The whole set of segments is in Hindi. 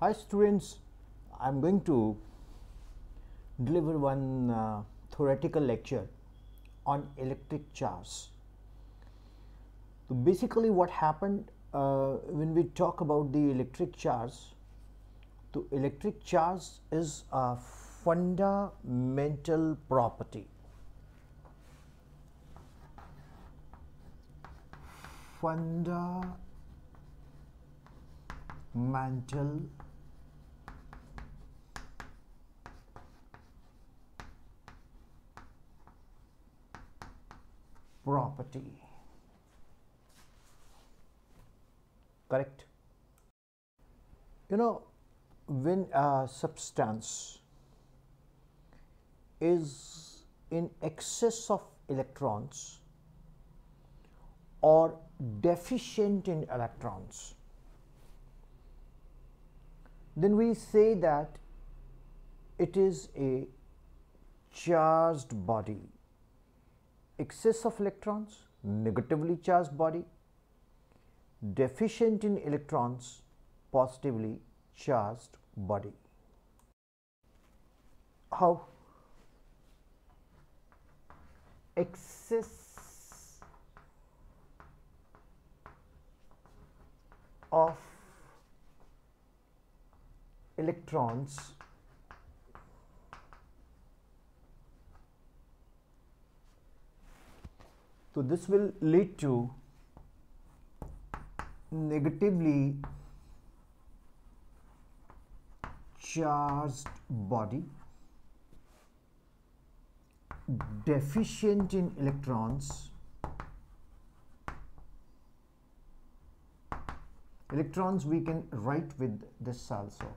Hi students, I am going to deliver one uh, theoretical lecture on electric charge. So basically what happened uh, when we talk about the electric charge, so electric charge is a fundamental property. Fundamental property correct you know when a substance is in excess of electrons or deficient in electrons then we say that it is a charged body excess of electrons, negatively charged body, deficient in electrons, positively charged body. How? Excess of electrons So this will lead to negatively charged body deficient in electrons electrons we can write with this also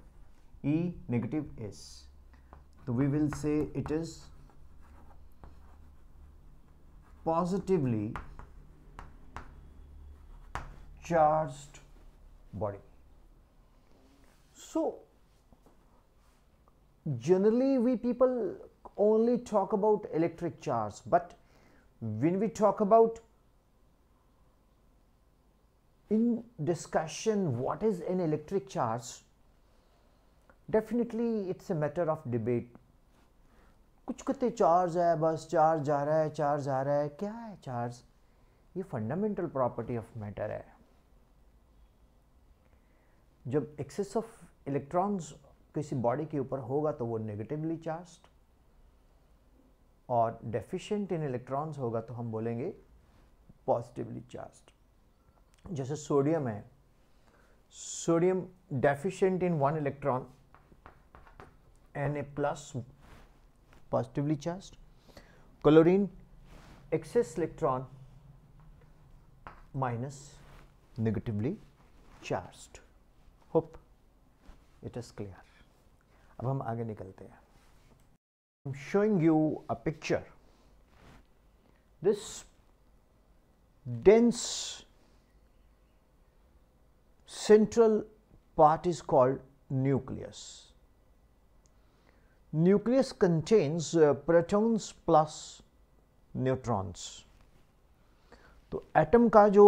e negative s so we will say it is positively charged body. So, generally we people only talk about electric charge, but when we talk about in discussion what is an electric charge, definitely it's a matter of debate कुछ कहते चार्ज है बस चार्ज जा रहा है चार्ज आ रहा है क्या है चार्ज ये फंडामेंटल प्रॉपर्टी ऑफ मैटर है जब एक्सेस ऑफ इलेक्ट्रॉन्स किसी बॉडी के ऊपर होगा तो वो नेगेटिवली चार्ज और डेफिशिएंट इन इलेक्ट्रॉन्स होगा तो हम बोलेंगे पॉजिटिवली चार्ज जैसे सोडियम है sodium deficient in one electron N A plus positively charged. Chlorine excess electron minus negatively charged. Hope it is clear. अब हम आगे निकलते I I'm showing you a picture. This dense central part is called nucleus. nucleus contains uh, protons plus neutrons तो एटम का जो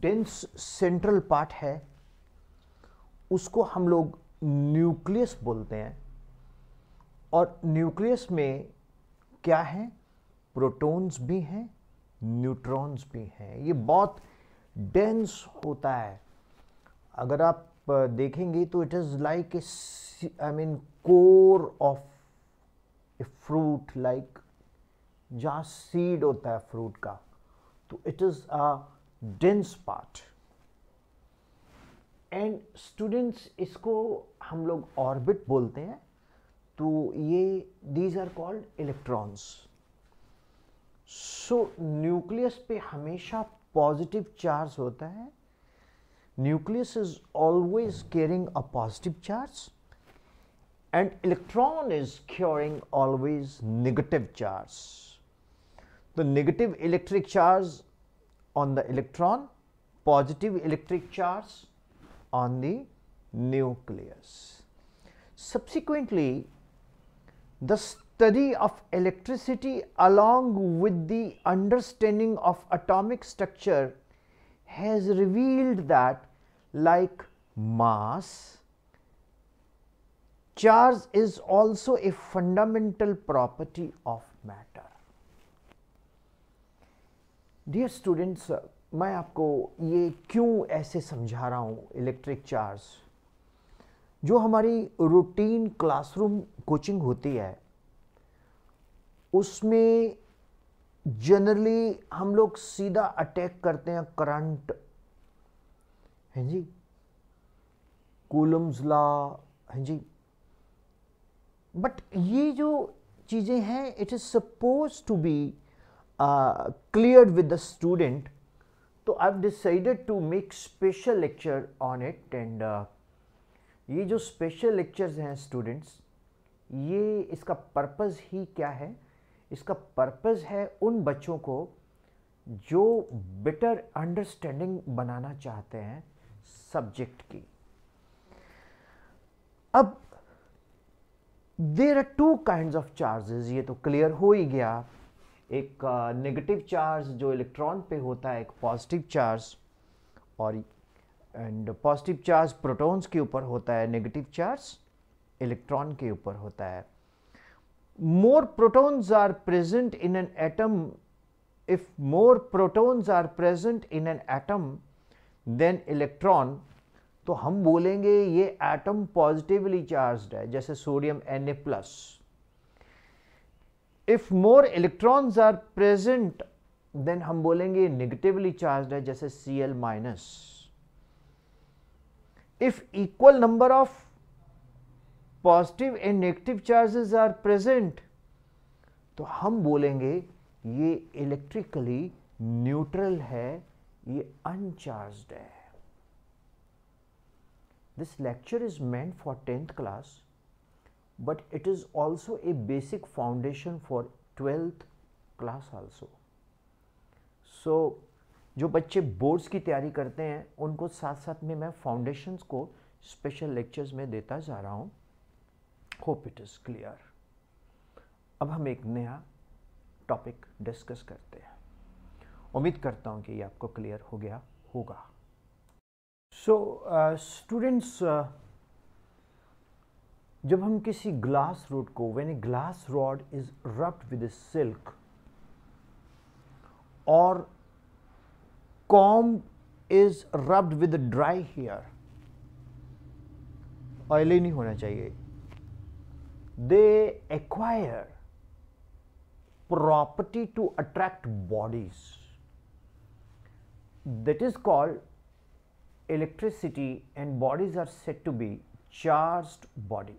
डेंस सेंट्रल पार्ट है उसको हम लोग न्यूक्लियस बोलते हैं और न्यूक्लियस में क्या है प्रोटॉन्स भी हैं न्यूट्रॉन्स भी हैं ये बहुत डेंस होता है अगर आप देखेंगे तो it is like a I mean core of a fruit like जहाँ सीड होता है फ्रूट का तो it is a dense part and students इसको हम लोग ऑर्बिट बोलते हैं तो ये these are called electrons so nucleus पे हमेशा पॉजिटिव चार्ज होता है nucleus is always carrying a positive charge and electron is carrying always negative charge. The negative electric charge on the electron, positive electric charge on the nucleus. Subsequently, the study of electricity along with the understanding of atomic structure has revealed that like mass, charge is also a fundamental property of matter. dear students मैं आपको ये क्यों ऐसे समझा रहा हूँ इलेक्ट्रिक चार्ज जो हमारी रूटीन क्लासरूम कोचिंग होती है उसमें जनरली हम लोग सीधा अटैक करते हैं करंट हैं जी कूलम्स ला हैं जी बट ये जो चीज़ें हैं it is suppose to be clear with the student तो I have decided to make special lecture on it and ये जो स्पेशल लेक्चर्स हैं स्टूडेंट्स ये इसका पर्पज़ ही क्या है इसका पर्पज़ है उन बच्चों को जो बेटर अंडरस्टैंडिंग बनाना चाहते हैं सब्जेक्ट की अब there are two kind of charges ये तो क्लियर हो ही गया एक नेगेटिव uh, चार्ज जो इलेक्ट्रॉन पे होता है एक पॉजिटिव चार्ज और एंड पॉजिटिव चार्ज प्रोटॉन्स के ऊपर होता है नेगेटिव चार्ज इलेक्ट्रॉन के ऊपर होता है more protons are present in an atom if more protons are present in an atom than electron तो हम बोलेंगे ये एटम पॉजिटिवली चार्ज है जैसे sodium N A plus if more electrons are present then हम बोलेंगे नेगेटिवली चार्ज है जैसे C L minus if equal number of positive and negative charges are present तो हम बोलेंगे ये इलेक्ट्रिकली न्यूट्रल है ये अनचार्ज्ड है this lecture is meant for tenth class but it is also a basic foundation for twelfth class also so जो बच्चे बोर्ड्स की तैयारी करते हैं उनको साथ साथ में मैं फाउंडेशंस को स्पेशल लेक्चर्स में देता जा रहा हूँ होप इट इज़ क्लियर अब हम एक नया टॉपिक डिस्कस करते हैं उम्मीद करता हूं कि ये आपको क्लियर हो गया होगा सो स्टूडेंट्स uh, uh, जब हम किसी ग्लास रोड को when a glass rod is rubbed with a silk और comb is rubbed with dry hair oily नहीं होना चाहिए they acquire property to attract bodies. That is called electricity and bodies are said to be charged body.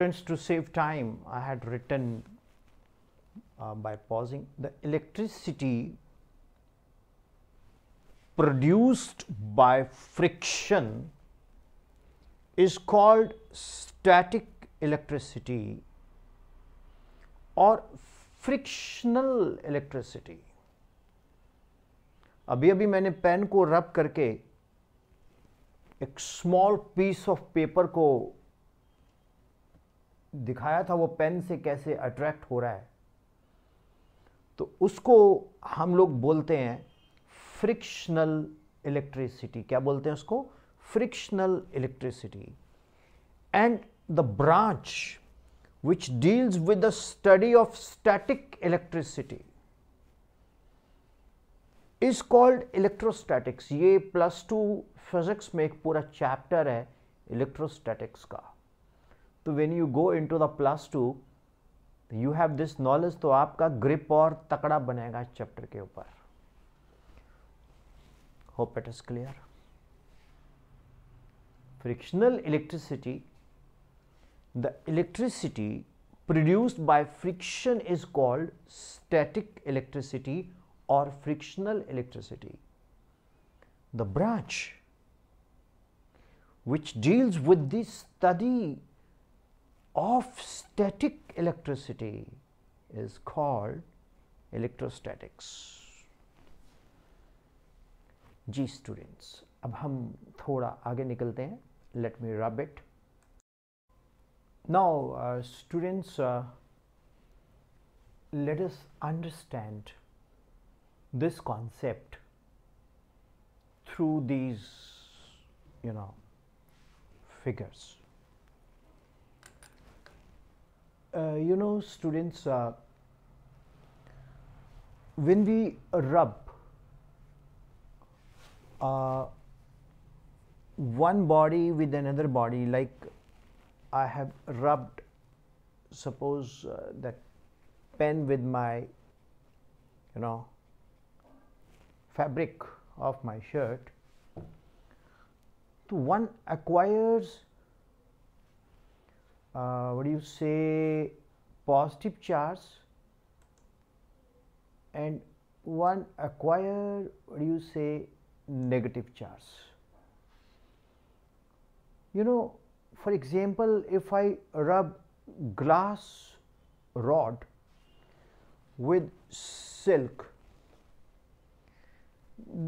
to save time, I had written uh, by pausing the electricity produced by friction is called static electricity or frictional electricity. अभी अभी मैंने पेन को रब करके एक स्मॉल पीस ऑफ पेपर को दिखाया था वो पेन से कैसे अट्रैक्ट हो रहा है तो उसको हम लोग बोलते हैं फ्रिक्शनल इलेक्ट्रिसिटी क्या बोलते हैं उसको frictional electricity and the branch which deals with the study of static electricity is called electrostatics ये प्लस टू फिजिक्स में एक पूरा चैप्टर है इलेक्ट्रोस्टैटिक्स का तो when you go into the plus two you have this knowledge तो आपका ग्रिप और तकड़ा बनेगा इस चैप्टर के ऊपर hope it is clear frictional electricity the electricity produced by friction is called static electricity और frictional electricity the branch which deals with this study of static electricity is called electrostatics. G students, अब हम थोड़ा आगे निकलते हैं rub it. Now, it uh, uh, let us understand this concept through these you know figures uh, you know students uh, when we rub uh, one body with another body like I have rubbed suppose uh, that pen with my you know fabric of my shirt so one acquires uh, what do you say positive charge and one acquire what do you say negative charge you know for example if i rub glass rod with silk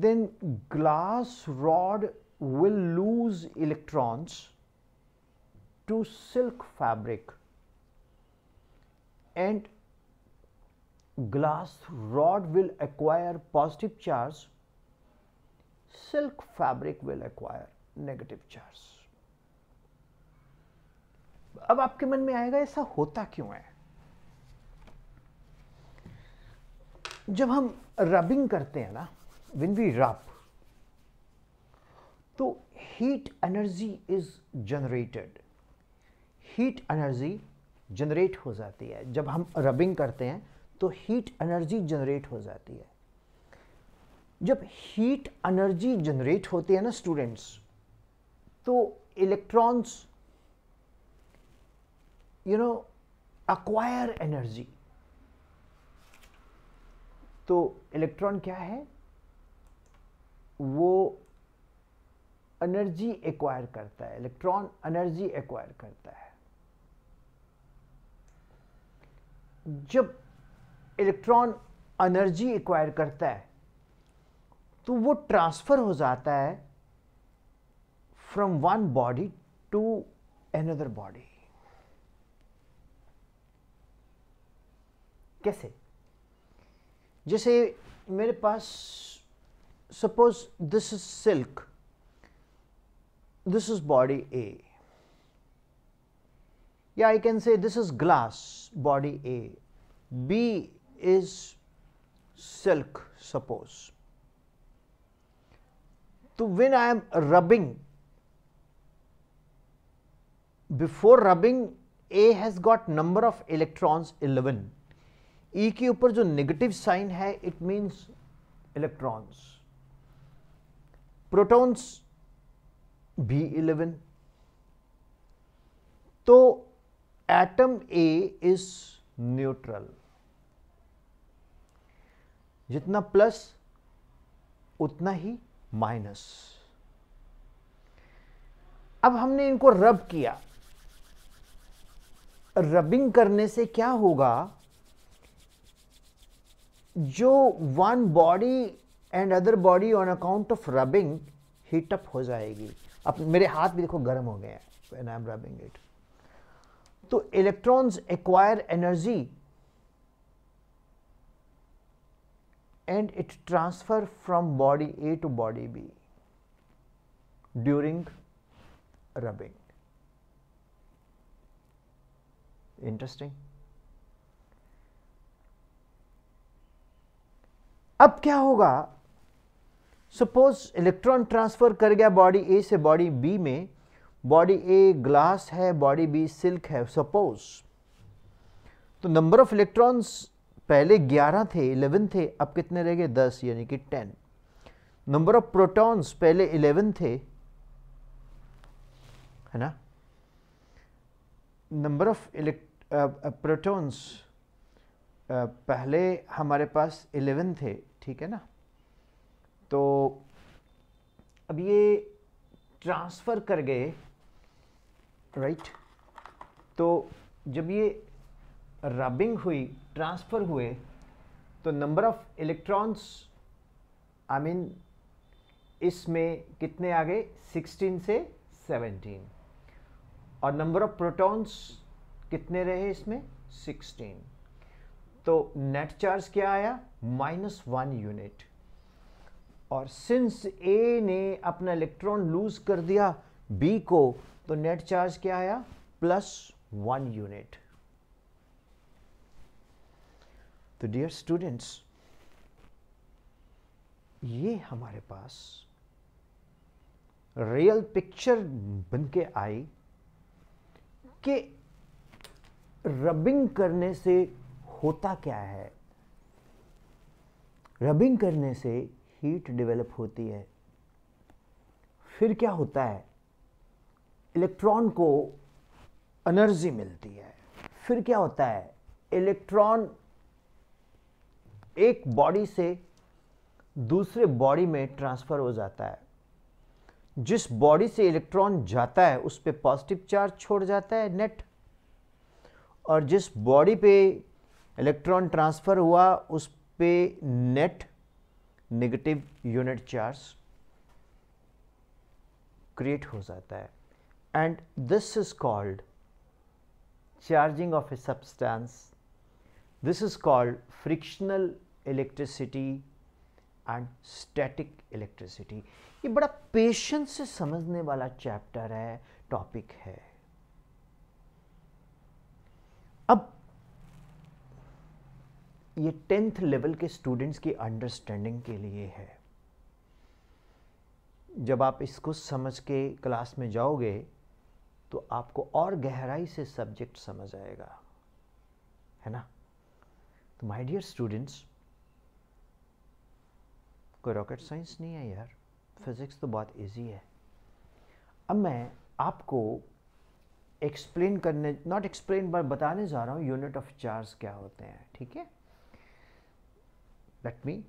then glass rod will lose electrons to silk fabric and glass rod will acquire positive charge silk fabric will acquire negative charge अब आपके मन में आएगा ऐसा होता क्यों है जब हम रबिंग करते हैं ना विन वी रब तो heat energy is generated heat energy generate हो जाती है जब हम रबिंग करते हैं तो हीट एनर्जी जनरेट हो जाती है जब हीट एनर्जी जनरेट होती है ना स्टूडेंट्स तो electrons you know acquire energy तो इलेक्ट्रॉन क्या है वो एनर्जी एक्वायर करता है इलेक्ट्रॉन एनर्जी एक्वायर करता है जब इलेक्ट्रॉन एनर्जी एक्वायर करता है तो वो ट्रांसफ़र हो जाता है from one body to another body कैसे जैसे मेरे पास suppose this is silk this is body A yeah I can say this is glass body A, B is silk suppose. So, when I am rubbing before rubbing A has got number of electrons 11 E के ऊपर जो negative sign है it means electrons protons B 11 तो एटम ए इज न्यूट्रल जितना प्लस उतना ही माइनस अब हमने इनको रब किया रबिंग करने से क्या होगा जो one body and other body on account of rubbing heat up हो जाएगी अब मेरे हाथ भी देखो गर्म हो गए हैं when I am rubbing it तो electrons acquire energy and it transfer from body A to body B during rubbing interesting अब क्या होगा सपोज इलेक्ट्रॉन ट्रांसफर कर गया बॉडी ए से बॉडी बी में बॉडी ए ग्लास है बॉडी बी सिल्क है सपोज तो नंबर ऑफ इलेक्ट्रॉन्स पहले 11 थे 11 थे अब कितने रह गए 10 यानी कि 10 नंबर ऑफ प्रोटॉन्स पहले 11 थे है ना नंबर ऑफ इलेक्ट प्रोटॉन्स पहले हमारे पास 11 थे ठीक है ना तो अब ये ट्रांसफ़र कर गए राइट तो जब ये रबिंग हुई ट्रांसफ़र हुए तो number of electrons I mean इसमें कितने आ गए 16 से 17 और नंबर ऑफ़ प्रोटॉन्स कितने रहे इसमें 16 तो नेट चार्ज क्या आया माइनस वन यूनिट और सिंस ए ने अपना इलेक्ट्रॉन लूज कर दिया बी को तो नेट चार्ज क्या आया प्लस वन यूनिट तो डियर स्टूडेंट्स ये हमारे पास रियल पिक्चर बन के आई कि रबिंग करने से होता क्या है रबिंग करने से हीट डेवलप होती है फिर क्या होता है इलेक्ट्रॉन को एनर्जी मिलती है फिर क्या होता है इलेक्ट्रॉन एक बॉडी से दूसरे बॉडी में ट्रांसफ़र हो जाता है जिस बॉडी से इलेक्ट्रॉन जाता है उस पर पॉजिटिव चार्ज छोड़ जाता है नेट और जिस बॉडी पे इलेक्ट्रॉन ट्रांसफ़र हुआ उस पे net negative unit charge create हो जाता है and this is called charging of a substance. This is called frictional electricity and static electricity. ये बड़ा पेशेंस से समझने वाला चैप्टर है टॉपिक है अब ये टेंथ लेवल के स्टूडेंट्स की अंडरस्टैंडिंग के लिए है जब आप इसको समझ के क्लास में जाओगे तो आपको और गहराई से सब्जेक्ट समझ आएगा है ना तो माय डियर स्टूडेंट्स कोई रॉकेट साइंस नहीं है यार फिज़िक्स तो बहुत इजी है अब मैं आपको एक्सप्लेन करने नॉट एक्सप्लेन बट बताने जा रहा हूँ यूनिट ऑफ चार्ज क्या होते हैं ठीक है let me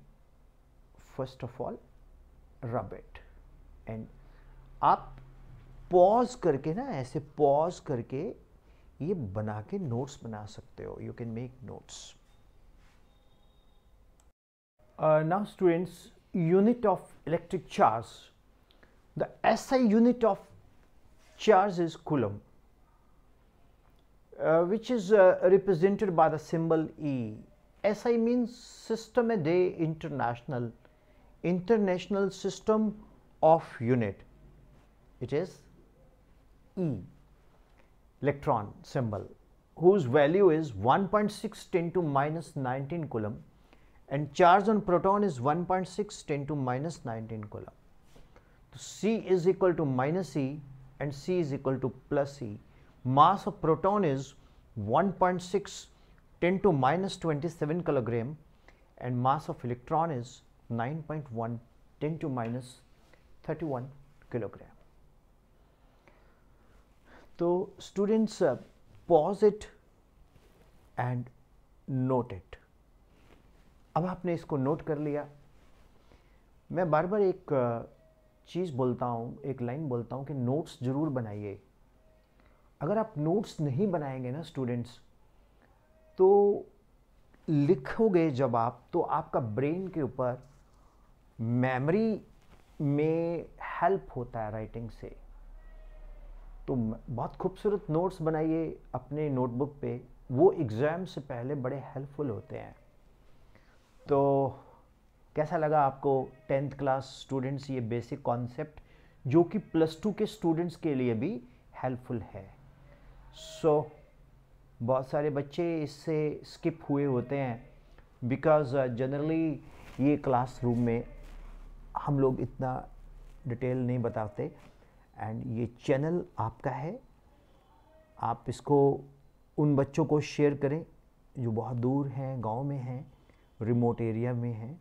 first of all rub it and आप पॉज करके ना ऐसे पॉज करके ये बना के नोट्स बना सकते हो you can make notes now students unit of electric charge the S I unit of charge is coulomb which is represented by the symbol E S I mean system a de international international system of unit it is E electron symbol whose value is 1.6 10 to minus 19 coulomb and charge on proton is 1.6 10 to minus 19 coulomb. So, C is equal to minus E and C is equal to plus E. Mass of proton is 1.6 10 to minus 27 kilogram and mass of electron is 9.1 10 to minus 31 kilogram. तो students pause it and note it अब आपने इसको नोट कर लिया मैं बार बार एक uh, चीज़ बोलता हूँ एक लाइन बोलता हूँ कि नोट्स ज़रूर बनाइए अगर आप नोट्स नहीं बनाएंगे ना स्टूडेंट्स तो लिखोगे जब आप तो आपका ब्रेन के ऊपर मेमोरी में हेल्प होता है राइटिंग से तो बहुत खूबसूरत नोट्स बनाइए अपने नोटबुक पे वो एग्ज़ाम से पहले बड़े हेल्पफुल होते हैं तो कैसा लगा आपको टेंथ क्लास स्टूडेंट्स ये बेसिक कॉन्सेप्ट जो कि प्लस टू के स्टूडेंट्स के लिए भी हेल्पफुल है सो so, बहुत सारे बच्चे इससे स्किप हुए होते हैं बिकॉज़ जनरली uh, ये क्लासरूम में हम लोग इतना डिटेल नहीं बताते एंड ये चैनल आपका है आप इसको उन बच्चों को शेयर करें जो बहुत दूर हैं गांव में हैं रिमोट एरिया में हैं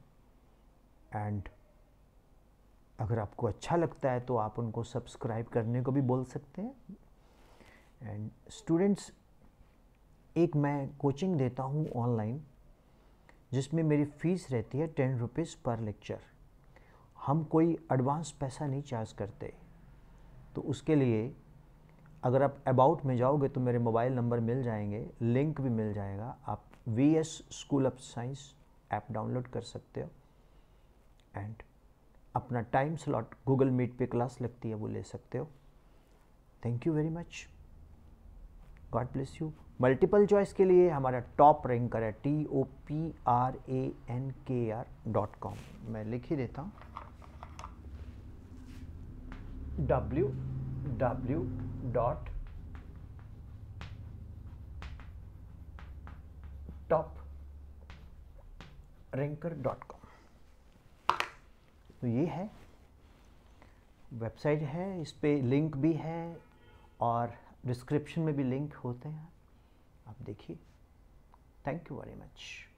एंड अगर आपको अच्छा लगता है तो आप उनको सब्सक्राइब करने को भी बोल सकते हैं एंड स्टूडेंट्स एक मैं कोचिंग देता हूँ ऑनलाइन जिसमें मेरी फ़ीस रहती है टेन रुपीज़ पर लेक्चर हम कोई एडवांस पैसा नहीं चार्ज करते तो उसके लिए अगर आप अबाउट में जाओगे तो मेरे मोबाइल नंबर मिल जाएंगे लिंक भी मिल जाएगा आप V S school of science app download कर सकते हो एंड अपना टाइम स्लॉट गूगल मीट पे क्लास लगती है वो ले सकते हो thank you very much God bless you multiple choice के लिए हमारा टॉप रैंकर है T O P R A N K R dot com मैं लिख ही देता हूँ W W dot top ranker dot com तो ये है वेबसाइट है इस पर लिंक भी है और डिस्क्रिप्शन में भी लिंक होते हैं आप देखिए थैंक यू वेरी मच